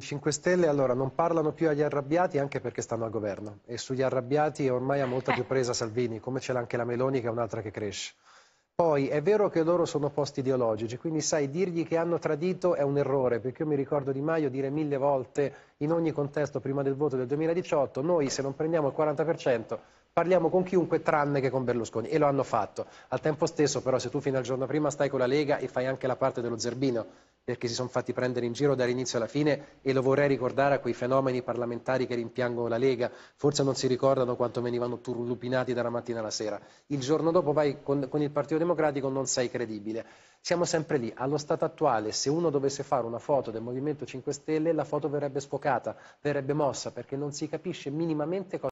5 Stelle allora, non parlano più agli arrabbiati anche perché stanno al governo e sugli arrabbiati ormai ha molta più eh. presa Salvini, come ce l'ha anche la Meloni che è un'altra che cresce. Poi è vero che loro sono posti ideologici, quindi sai, dirgli che hanno tradito è un errore, perché io mi ricordo Di Maio dire mille volte in ogni contesto prima del voto del 2018, noi se non prendiamo il 40% parliamo con chiunque tranne che con Berlusconi e lo hanno fatto. Al tempo stesso però se tu fino al giorno prima stai con la Lega e fai anche la parte dello Zerbino perché si sono fatti prendere in giro dall'inizio alla fine e lo vorrei ricordare a quei fenomeni parlamentari che rimpiangono la Lega, forse non si ricordano quanto venivano turlupinati dalla mattina alla sera. Il giorno dopo vai con, con il Partito Democratico non sei credibile. Siamo sempre lì, allo stato attuale se uno dovesse fare una foto del Movimento 5 Stelle la foto verrebbe sfocata, verrebbe mossa perché non si capisce minimamente cosa